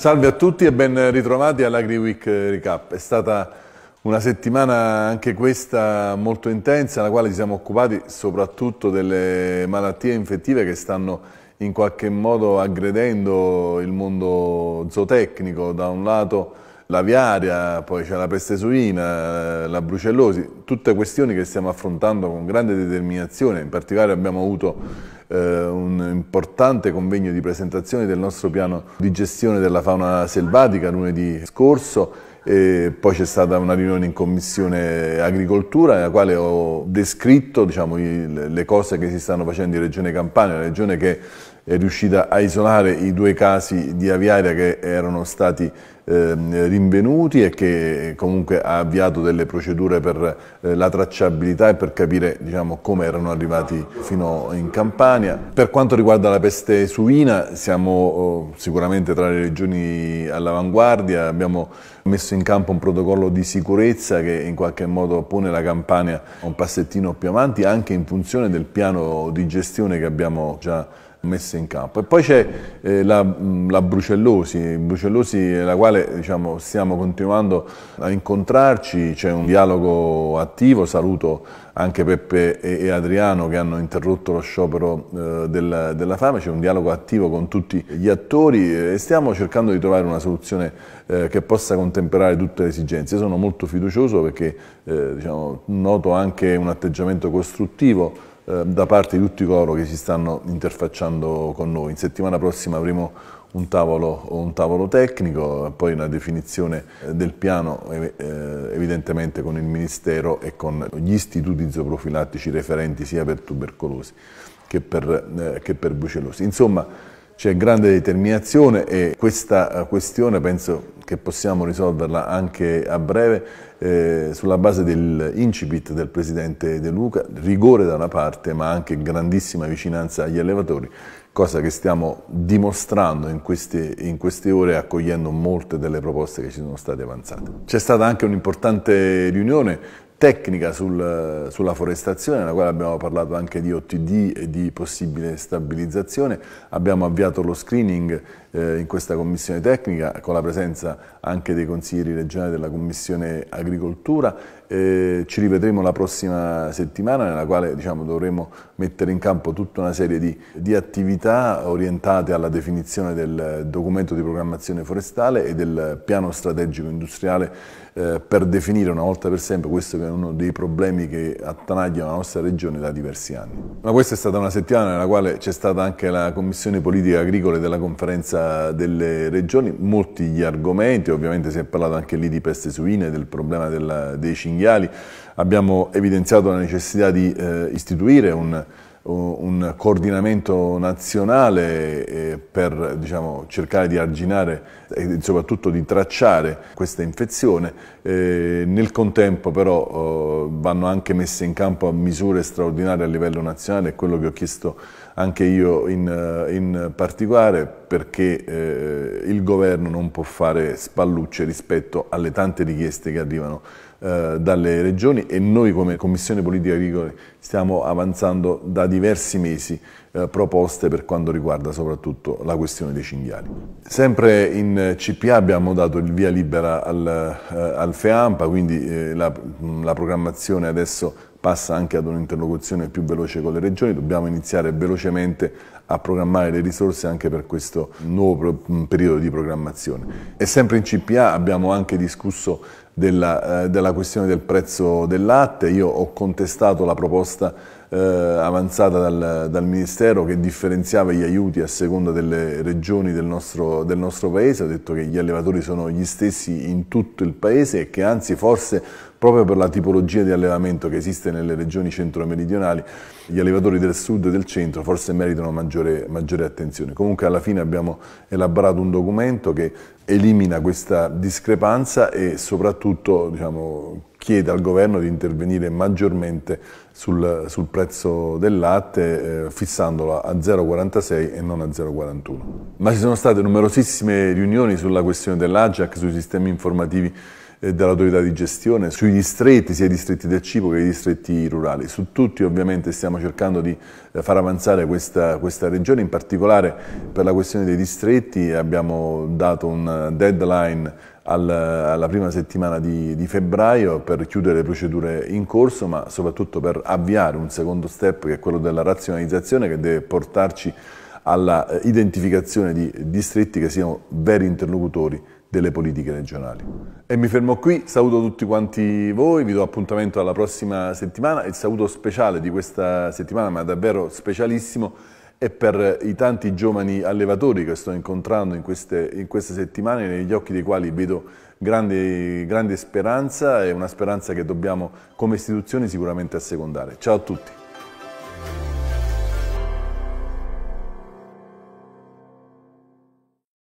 Salve a tutti e ben ritrovati all'Agri Week Recap. È stata una settimana anche questa molto intensa, nella quale ci siamo occupati soprattutto delle malattie infettive che stanno in qualche modo aggredendo il mondo zootecnico, da un lato l'aviaria, poi c'è la peste suina, la brucellosi, tutte questioni che stiamo affrontando con grande determinazione, in particolare abbiamo avuto eh, un importante convegno di presentazione del nostro piano di gestione della fauna selvatica lunedì scorso e poi c'è stata una riunione in commissione agricoltura nella quale ho descritto diciamo, le cose che si stanno facendo in Regione Campania, la regione che è riuscita a isolare i due casi di aviaria che erano stati Ehm, rinvenuti e che comunque ha avviato delle procedure per eh, la tracciabilità e per capire diciamo, come erano arrivati fino in Campania. Per quanto riguarda la peste suina siamo oh, sicuramente tra le regioni all'avanguardia, abbiamo messo in campo un protocollo di sicurezza che in qualche modo pone la Campania un passettino più avanti anche in funzione del piano di gestione che abbiamo già messe in campo. E poi c'è eh, la, la, Brucellosi, Brucellosi la quale diciamo, stiamo continuando a incontrarci, c'è un dialogo attivo, saluto anche Peppe e, e Adriano che hanno interrotto lo sciopero eh, della, della, fame, c'è un dialogo attivo con tutti gli attori eh, e stiamo cercando di trovare una soluzione eh, che possa contemperare tutte le esigenze. Io sono molto fiducioso perché eh, diciamo, noto anche un atteggiamento costruttivo Ehm, da parte di tutti coloro che si stanno interfacciando con noi. In settimana prossima avremo un tavolo, un tavolo tecnico, poi una definizione eh, del piano eh, eh, evidentemente con il Ministero e con gli istituti zooprofilattici referenti sia per tubercolosi che per, eh, che per brucellosi. Insomma, c'è grande determinazione e questa eh, questione penso che possiamo risolverla anche a breve eh, sulla base dell'incipit del Presidente De Luca, rigore da una parte ma anche grandissima vicinanza agli allevatori, cosa che stiamo dimostrando in queste, in queste ore accogliendo molte delle proposte che ci sono state avanzate. C'è stata anche un'importante riunione tecnica sul, sulla forestazione, nella quale abbiamo parlato anche di OTD e di possibile stabilizzazione. Abbiamo avviato lo screening eh, in questa commissione tecnica con la presenza anche dei consiglieri regionali della commissione agricoltura. Eh, ci rivedremo la prossima settimana nella quale diciamo, dovremo mettere in campo tutta una serie di, di attività orientate alla definizione del documento di programmazione forestale e del piano strategico industriale eh, per definire una volta per sempre questo che uno dei problemi che attanagliano la nostra regione da diversi anni. Ma questa è stata una settimana nella quale c'è stata anche la Commissione Politica Agricola della Conferenza delle Regioni, molti gli argomenti, ovviamente si è parlato anche lì di peste suine, del problema della, dei cinghiali, abbiamo evidenziato la necessità di eh, istituire un un coordinamento nazionale eh, per diciamo, cercare di arginare e soprattutto di tracciare questa infezione. Eh, nel contempo però eh, vanno anche messe in campo misure straordinarie a livello nazionale, è quello che ho chiesto anche io in, in particolare perché eh, il governo non può fare spallucce rispetto alle tante richieste che arrivano eh, dalle regioni e noi come Commissione Politica Agricola stiamo avanzando da diversi mesi eh, proposte per quanto riguarda soprattutto la questione dei cinghiali. Sempre in CPA abbiamo dato il via libera al, eh, al FEAMPA, quindi eh, la, la programmazione adesso passa anche ad un'interlocuzione più veloce con le regioni, dobbiamo iniziare velocemente a programmare le risorse anche per questo nuovo mm, periodo di programmazione. E sempre in CPA abbiamo anche discusso della, eh, della, questione del prezzo del latte. Io ho contestato la proposta eh, avanzata dal, dal, Ministero che differenziava gli aiuti a seconda delle regioni del nostro, del nostro Paese. Ho detto che gli allevatori sono gli stessi in tutto il Paese e che anzi forse proprio per la tipologia di allevamento che esiste nelle regioni centro-meridionali, gli allevatori del sud e del centro forse meritano maggiore, maggiore, attenzione. Comunque alla fine abbiamo elaborato un documento che elimina questa discrepanza e soprattutto soprattutto diciamo, chiede al governo di intervenire maggiormente sul, sul prezzo del latte eh, fissandolo a 0,46 e non a 0,41. Ma ci sono state numerosissime riunioni sulla questione dell'AGIAC, sui sistemi informativi eh, dall'autorità di gestione, sui distretti, sia i distretti del cibo che i distretti rurali. Su tutti ovviamente stiamo cercando di eh, far avanzare questa, questa regione, in particolare per la questione dei distretti abbiamo dato un deadline alla prima settimana di, di, febbraio per chiudere le procedure in corso, ma soprattutto per avviare un secondo step che è quello della razionalizzazione che deve portarci alla eh, identificazione di distretti che siano veri interlocutori delle politiche regionali. E mi fermo qui, saluto tutti quanti voi, vi do appuntamento alla prossima settimana. Il saluto speciale di questa settimana, ma davvero specialissimo, è per i tanti giovani allevatori che sto incontrando in queste, in queste settimane, negli occhi dei quali vedo grande, grande speranza e una speranza che dobbiamo come istituzioni sicuramente assecondare. Ciao a tutti!